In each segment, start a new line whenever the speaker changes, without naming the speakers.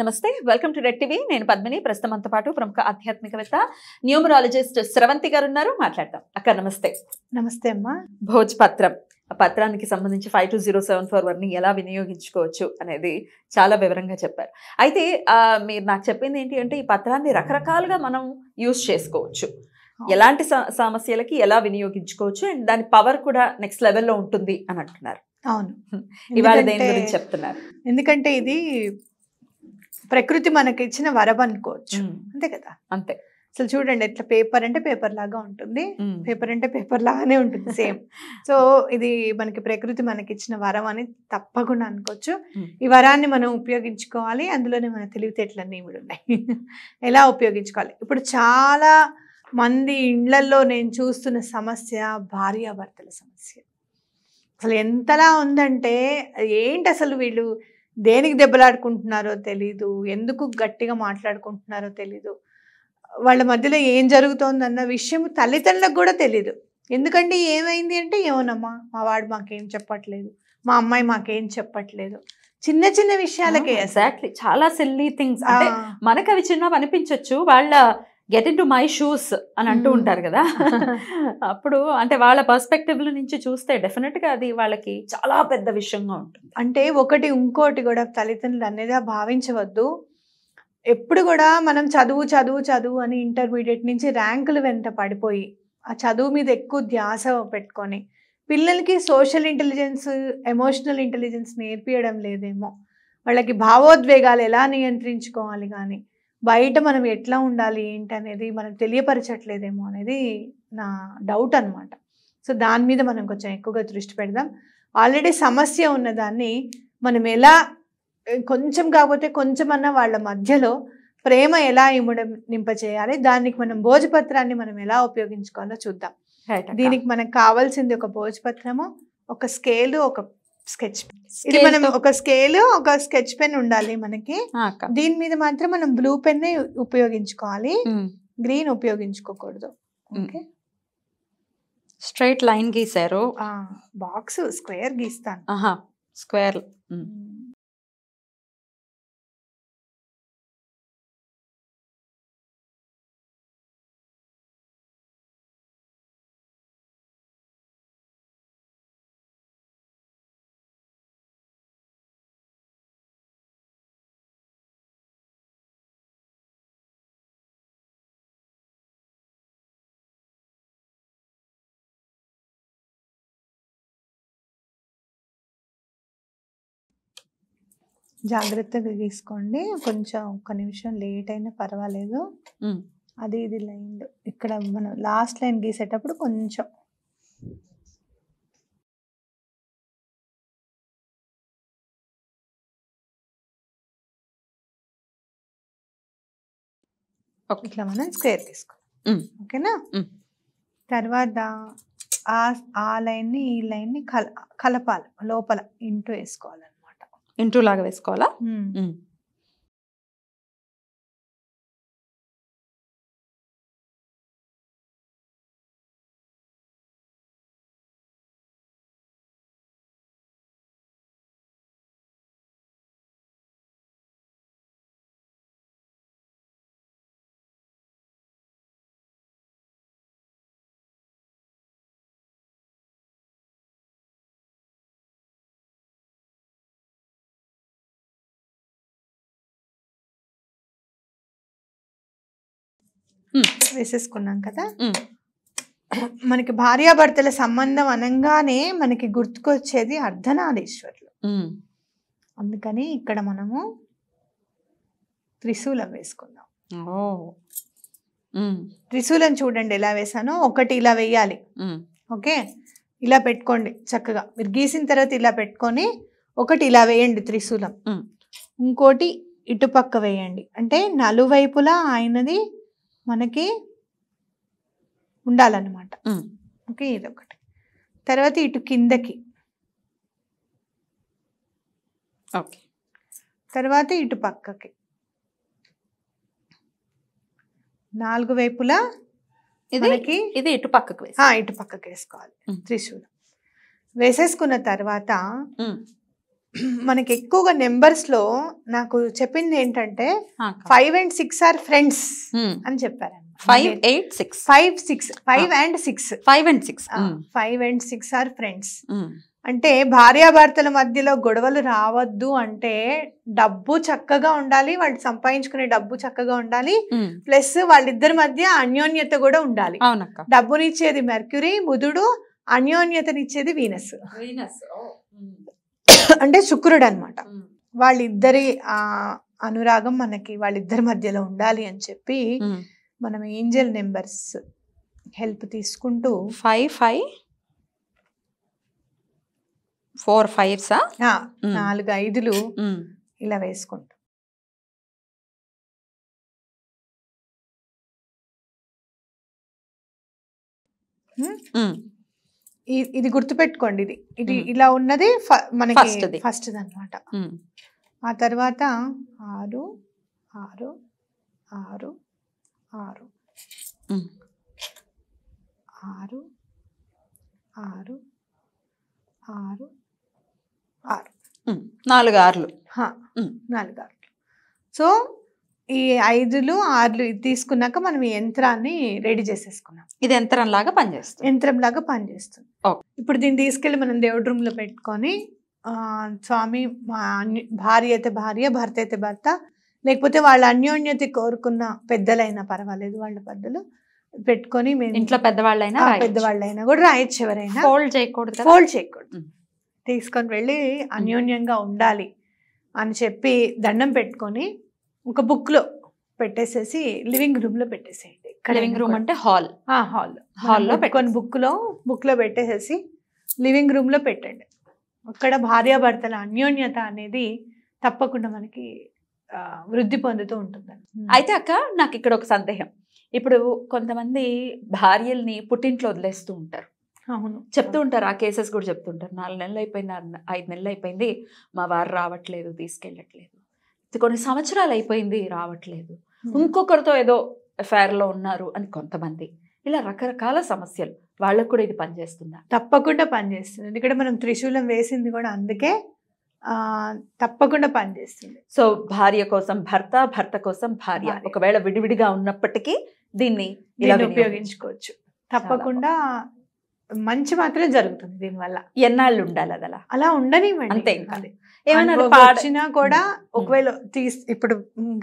నమస్తే welcome to red TV నేను పద్మిని ప్రస్తుతంతో పాటు ప్రముఖ ఆధ్యాత్మికవేత్త న్యూమరాలజిస్ట్ స్రవంతి గారు ఉన్నారు మాట్లాడతాం అక్క నమస్తే నమస్తే అమ్మా భోజ్ పత్రం పత్రానికి సంబంధించి five two zero seven four వన్ని ఎలా వినియోగించుకోవచ్చు అనేది చాలా వివరంగా చెప్పారు అయితే మీరు నాకు చెప్పింది ఏంటి అంటే ఈ పత్రాన్ని రకరకాలుగా మనం యూజ్ చేసుకోవచ్చు ఎలాంటి సమస్యలకి ఎలా వినియోగించుకోవచ్చు అండ్ దాని పవర్ కూడా నెక్స్ట్ లెవెల్లో ఉంటుంది అని అంటున్నారు
అవును ఇవాళ దేని గురించి చెప్తున్నారు ఎందుకంటే ఇది ప్రకృతి మనకి ఇచ్చిన వరం అనుకోవచ్చు అంతే కదా అంతే అసలు చూడండి ఇట్లా పేపర్ అంటే పేపర్ లాగా ఉంటుంది పేపర్ అంటే పేపర్ లాగానే ఉంటుంది సేమ్ సో ఇది మనకి ప్రకృతి మనకి ఇచ్చిన వరం అని తప్పకుండా అనుకోవచ్చు ఈ వరాన్ని మనం ఉపయోగించుకోవాలి అందులోనే మన తెలివితేటలన్నీ కూడా ఉన్నాయి ఎలా ఉపయోగించుకోవాలి ఇప్పుడు చాలా మంది ఇండ్లల్లో నేను చూస్తున్న సమస్య భార్యాభర్తల సమస్య అసలు ఎంతలా ఉందంటే ఏంటి అసలు వీళ్ళు దేనికి దెబ్బలాడుకుంటున్నారో తెలీదు ఎందుకు గట్టిగా మాట్లాడుకుంటున్నారో తెలీదు వాళ్ళ మధ్యలో ఏం జరుగుతోందన్న విషయం తల్లిదండ్రులకు కూడా తెలీదు ఎందుకంటే ఏమైంది అంటే ఏమోనమ్మా మా వాడు మాకేం చెప్పట్లేదు మా అమ్మాయి మాకేం చెప్పట్లేదు చిన్న చిన్న విషయాలకే ఎగ్జాక్ట్లీ చాలా సిల్లీ థింగ్స్ అంటే మనకు అవి చిన్నవి అనిపించవచ్చు వాళ్ళ get in to my
shoes అని అంటూ hmm. ఉంటారు కదా అప్పుడు అంటే వాళ్ళ పర్స్పెక్టివ్ నుంచి చూస్తే
డెఫినెట్ గా అది వాళ్ళకి చాలా పెద్ద విషయంగా ఉంటుంది అంటే ఒకటి ఇంకోటి కూడా తల్లిదండ్రులు అనేది భావించవద్దు ఎప్పుడు కూడా మనం చదువు చదువు చదువు అని ఇంటర్మీడియట్ నుంచి ర్యాంకులు వెంట పడిపోయి ఆ చదువు మీద ఎక్కువ ధ్యాస పెట్టుకొని పిల్లలకి సోషల్ ఇంటెలిజెన్స్ ఎమోషనల్ ఇంటెలిజెన్స్ నేర్పించడం లేదేమో వాళ్ళకి భావోద్వేగాలు ఎలా నియంత్రించుకోవాలి కానీ బయట మనం ఎట్లా ఉండాలి ఏంటి అనేది మనం తెలియపరచట్లేదేమో అనేది నా డౌట్ అనమాట సో దాని మీద మనం కొంచెం ఎక్కువగా దృష్టి పెడదాం ఆల్రెడీ సమస్య ఉన్నదాన్ని మనం ఎలా కొంచెం కాకపోతే కొంచెమన్నా వాళ్ళ మధ్యలో ప్రేమ ఎలా ఇముడ నింపచేయాలి దానికి మనం భోజపత్రాన్ని మనం ఎలా ఉపయోగించుకోవాలో చూద్దాం దీనికి మనకు కావాల్సింది ఒక భోజపత్రము ఒక స్కేలు ఒక స్కెచ్ ఇది మనం ఒక స్కేల్ ఒక స్కెచ్ పెన్ ఉండాలి మనకి దీని మీద మాత్రం మనం బ్లూ పెన్ ఉపయోగించుకోవాలి గ్రీన్ ఉపయోగించుకోకూడదు ఓకే
స్ట్రైట్ లైన్ గీసారు బాక్స్ స్క్వేర్ గీస్తాను స్క్వేర్
జాగ్రత్తగా తీసుకోండి కొంచెం ఒక నిమిషం లేట్ అయినా పర్వాలేదు అది ఇది లైన్ ఇక్కడ మనం లాస్ట్ లైన్ గీసేటప్పుడు కొంచెం ఇట్లా మనం స్క్వేర్ తీసుకున్నాం ఓకేనా తర్వాత ఆ ఆ లైన్ని ఈ లైన్ని కల కలపాలి లోపల ఇంటూ వేసుకోవాలి ఇంటూ లాగా వేసుకోవాలా వేసేసుకున్నాం కదా మనకి భార్యాభర్తల సంబంధం అనగానే మనకి గుర్తుకొచ్చేది అర్ధనారీశ్వరులు అందుకని ఇక్కడ మనము త్రిశూలం వేసుకుందాం త్రిశూలం చూడండి ఎలా వేసానో ఒకటి ఇలా వేయాలి ఓకే ఇలా పెట్టుకోండి చక్కగా మీరు గీసిన తర్వాత ఇలా పెట్టుకొని ఒకటి ఇలా వేయండి త్రిశూలం ఇంకోటి ఇటుపక్క వేయండి అంటే నలువైపులా ఆయనది మనకి ఉండాలన్నమాట ఓకే ఇది ఒకటి తర్వాత ఇటు కిందకి ఓకే తర్వాత ఇటు పక్కకి నాలుగు వైపులా ఇది ఇది ఇటు పక్కకి ఇటు పక్కకి వేసుకోవాలి త్రిశూలం వేసేసుకున్న తర్వాత మనకి ఎక్కువగా నెంబర్స్ లో నాకు చెప్పింది ఏంటంటే five and six are friends అని చెప్పారు five eight six five six five and six five and six five and six are friends అంటే భార్యాభర్తల మధ్యలో గొడవలు రావద్దు అంటే డబ్బు చక్కగా ఉండాలి వాళ్ళు సంపాదించుకునే డబ్బు చక్కగా ఉండాలి ప్లస్ వాళ్ళిద్దరి మధ్య అన్యోన్యత కూడా ఉండాలి డబ్బునిచ్చేది మెర్క్యూరీ బుధుడు అన్యోన్యతనిచ్చేది వీనస్ వీనస్ అంటే శుక్రుడు అనమాట వాళ్ళిద్దరి ఆ అనురాగం మనకి వాళ్ళిద్దరి మధ్యలో ఉండాలి అని చెప్పి మనం ఏంజల్ నెంబర్స్ హెల్ప్ తీసుకుంటూ ఫైవ్ ఫైవ్ ఫోర్ ఫైవ్ నాలుగు ఐదులు ఇలా వేసుకుంటాం ఇది గుర్తుపెట్టుకోండి ఇది ఇది ఇలా ఉన్నది మనకి ఫస్ట్ అనమాట ఆ తర్వాత ఆరు ఆరు ఆరు ఆరు ఆరు ఆరు ఆరు
ఆరు నాలుగు ఆరులు
నాలుగు ఆరులు సో ఈ ఐదులు ఆర్లు తీసుకున్నాక మనం ఈ యంత్రాన్ని రెడీ చేసేసుకున్నాం ఇది యంత్రం లాగా పనిచేస్తుంది యంత్రం లాగా పనిచేస్తుంది ఇప్పుడు దీన్ని తీసుకెళ్ళి మనం దేవుడి లో పెట్టుకొని స్వామి భార్య అయితే భార్య భర్త అయితే భర్త లేకపోతే వాళ్ళ అన్యోన్యత కోరుకున్న పెద్దలైనా పర్వాలేదు వాళ్ళ పెద్దలు పెట్టుకొని ఇంట్లో పెద్దవాళ్ళైనా పెద్దవాళ్ళైనా కూడా రాయొచ్చు ఎవరైనా ఫోల్డ్ చేయకూడదు ఫోల్డ్ చేయకూడదు తీసుకొని వెళ్ళి అన్యోన్యంగా ఉండాలి అని చెప్పి దండం పెట్టుకొని ఒక బుక్లో పెట్టేసేసి లివింగ్ రూమ్లో పెట్టేసేయండి లివింగ్ రూమ్ అంటే హాల్ హాల్ హాల్లో పెట్టుకొని బుక్లో బుక్లో పెట్టేసేసి లివింగ్ రూమ్లో పెట్టండి అక్కడ భార్యాభర్తల అన్యోన్యత అనేది తప్పకుండా మనకి వృద్ధి పొందుతూ ఉంటుందండి hmm. అయితే అక్క నాకు ఇక్కడ ఒక సందేహం ఇప్పుడు
కొంతమంది భార్యల్ని పుట్టింట్లో వదిలేస్తూ ఉంటారు అవును చెప్తూ ఉంటారు ఆ కేసెస్ కూడా చెప్తుంటారు నాలుగు నెలలు అయిపోయింది ఐదు నెలలు అయిపోయింది మా వారు రావట్లేదు తీసుకెళ్ళట్లేదు కొన్ని సంవత్సరాలు అయిపోయింది రావట్లేదు ఇంకొకరితో ఏదో అఫైర్లో ఉన్నారు అని కొంతమంది
ఇలా రకరకాల సమస్యలు వాళ్ళకు కూడా ఇది పనిచేస్తుందా తప్పకుండా పనిచేస్తుంది ఇక్కడ మనం త్రిశూలం వేసింది కూడా అందుకే తప్పకుండా పనిచేస్తుంది సో
భార్య కోసం భర్త భర్త కోసం భార్య ఒకవేళ విడివిడిగా ఉన్నప్పటికీ దీన్ని ఉపయోగించుకోవచ్చు తప్పకుండా
మంచి మాత్రమే జరుగుతుంది దీనివల్ల ఎన్నాళ్ళు ఉండాలి అది అలా అలా ఉండనివ్వండి అంతే ఏమన్నారు పాడినా కూడా ఒకవేళ తీసి ఇప్పుడు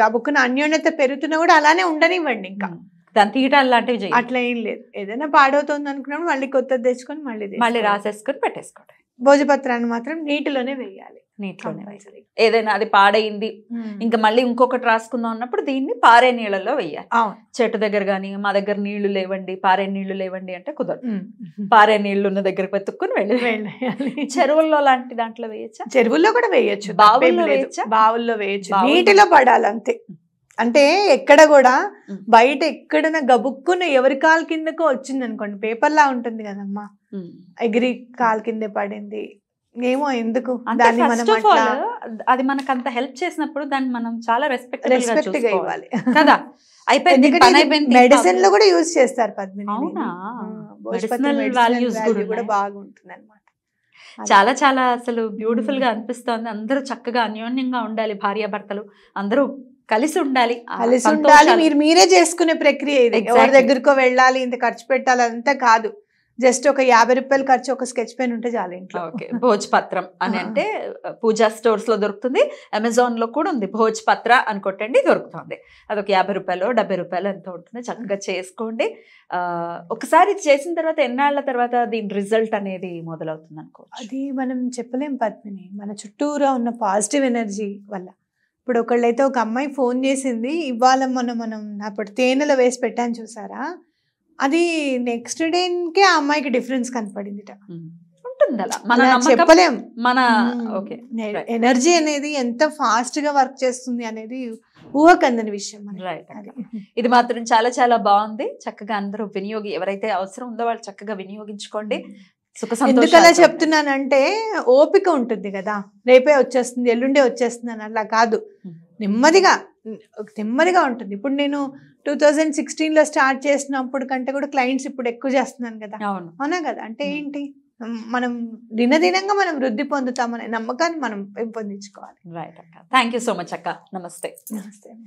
గబుక్కున అన్యోన్యత పెరుగుతున్నా కూడా అలానే ఉండనివ్వండి ఇంకా దాని తీయటం లాంటివి అట్లా ఏం లేదు ఏదైనా పాడవుతుంది అనుకున్నాడు మళ్ళీ కొత్తది తెచ్చుకొని మళ్ళీ మళ్ళీ రాసేసుకొని పెట్టేసుకోవడం భోజపత్రాన్ని మాత్రం నీటిలోనే వేయాలి నీటిలోనే ఏదైనా అది పాడైంది
hmm. ఇంకా మళ్ళీ ఇంకొకటి రాసుకుందాం అన్నప్పుడు దీన్ని పారే నీళ్ళలో వేయాలి చెట్టు దగ్గర కానీ మా దగ్గర నీళ్లు లేవండి పారే నీళ్లు లేవండి అంటే కుదరదు hmm. పారే నీళ్లు ఉన్న దగ్గర పెత్తుక్కుని వెళ్ళి
చెరువుల్లో లాంటి దాంట్లో వేయచ్చా చెరువుల్లో కూడా వేయచ్చు బావుల్లో వేయచ్చా బావుల్లో వేయచ్చు నీటిలో పడాలంతే అంటే ఎక్కడ కూడా hmm. బయట ఎక్కడైనా గబుక్కున ఎవరి కాలు కిందకో వచ్చింది అనుకోండి పేపర్లా ఉంటుంది కదమ్మా ఎగిరి కాలు కిందే పడింది ఏమో ఎందుకు అది మనకు అంత హెల్ప్ చేసినప్పుడు
దాన్ని మనం చాలా రెస్పెక్ట్ రెస్పెక్ట్ గా ఇవ్వాలి కదా
అయిపోయింది మెడిసిన్ లో కూడా యూజ్ చేస్తారు కూడా బాగుంటుంది
చాలా చాలా అసలు బ్యూటిఫుల్ గా అనిపిస్తోంది అందరూ చక్కగా అన్యోన్యంగా ఉండాలి భార్యాభర్తలు అందరూ కలిసి ఉండాలి కలిసి ఉండాలి మీరు
మీరే చేసుకునే ప్రక్రియ ఇది ఎవరి దగ్గరకో వెళ్ళాలి ఇంత ఖర్చు పెట్టాలి అంతా కాదు జస్ట్ ఒక యాభై రూపాయలు ఖర్చు ఒక స్కెచ్ పెన్ ఉంటే చాలా ఇంట్లో ఓకే
భోజ్ పత్రం అని అంటే పూజా స్టోర్స్ లో దొరుకుతుంది అమెజాన్ లో కూడా ఉంది భోజ్ పత్ర అని కొట్టండి దొరుకుతుంది అదొక యాభై రూపాయలు డెబ్బై రూపాయలు ఎంత ఉంటుంది చక్కగా చేసుకోండి ఒకసారి చేసిన తర్వాత ఎన్నాళ్ళ తర్వాత దీని రిజల్ట్ అనేది మొదలవుతుంది అనుకో
అది మనం చెప్పలేం పద్మిని మన చుట్టూరా ఉన్న పాజిటివ్ ఎనర్జీ వల్ల ఇప్పుడు ఒకళ్ళైతే ఒక అమ్మాయి ఫోన్ చేసింది ఇవాళ మనం మనం అప్పుడు తేనెలో వేసి పెట్టాను చూసారా అది నెక్స్ట్ డేకే ఆ అమ్మాయికి డిఫరెన్స్ కనపడింది ఉంటుంది చెప్పలేం మన ఎనర్జీ అనేది ఎంత ఫాస్ట్ గా వర్క్ చేస్తుంది అనేది ఊహకందని విషయం ఇది మాత్రం చాలా చాలా
బాగుంది చక్కగా అందరూ వినియోగి ఎవరైతే అవసరం ఉందో వాళ్ళు చక్కగా వినియోగించుకోండి
ఎందుకలా చెప్తున్నానంటే ఓపిక ఉంటుంది కదా రేపే వచ్చేస్తుంది ఎల్లుండే వచ్చేస్తుంది అలా కాదు నెమ్మదిగా నెమ్మదిగా ఉంటుంది ఇప్పుడు నేను టూ థౌజండ్ సిక్స్టీన్లో స్టార్ట్ చేసినప్పుడు కంటే కూడా క్లయింట్స్ ఇప్పుడు ఎక్కువ చేస్తున్నాను కదా అవునా కదా అంటే ఏంటి మనం దినదినంగా మనం వృద్ధి పొందుతామనే నమ్మకాన్ని మనం పెంపొందించుకోవాలి
రైట్ అక్క థ్యాంక్ సో మచ్ అక్క నమస్తే నమస్తే